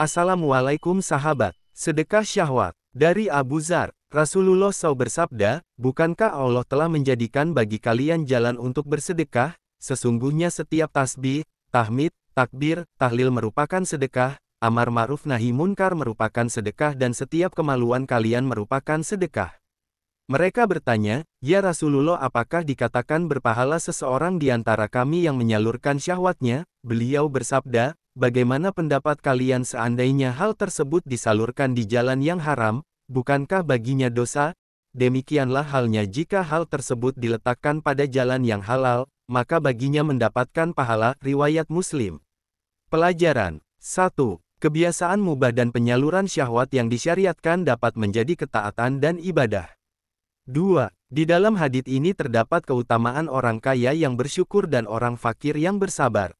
Assalamualaikum sahabat, sedekah syahwat. Dari Abu Zar, Rasulullah SAW bersabda, Bukankah Allah telah menjadikan bagi kalian jalan untuk bersedekah? Sesungguhnya setiap tasbih, tahmid, takbir, tahlil merupakan sedekah, amar ma'ruf nahi munkar merupakan sedekah dan setiap kemaluan kalian merupakan sedekah. Mereka bertanya, Ya Rasulullah apakah dikatakan berpahala seseorang di antara kami yang menyalurkan syahwatnya? Beliau bersabda, bagaimana pendapat kalian seandainya hal tersebut disalurkan di jalan yang haram, bukankah baginya dosa? Demikianlah halnya jika hal tersebut diletakkan pada jalan yang halal, maka baginya mendapatkan pahala, riwayat muslim. Pelajaran 1. Kebiasaan mubah dan penyaluran syahwat yang disyariatkan dapat menjadi ketaatan dan ibadah. 2. Di dalam hadit ini terdapat keutamaan orang kaya yang bersyukur dan orang fakir yang bersabar.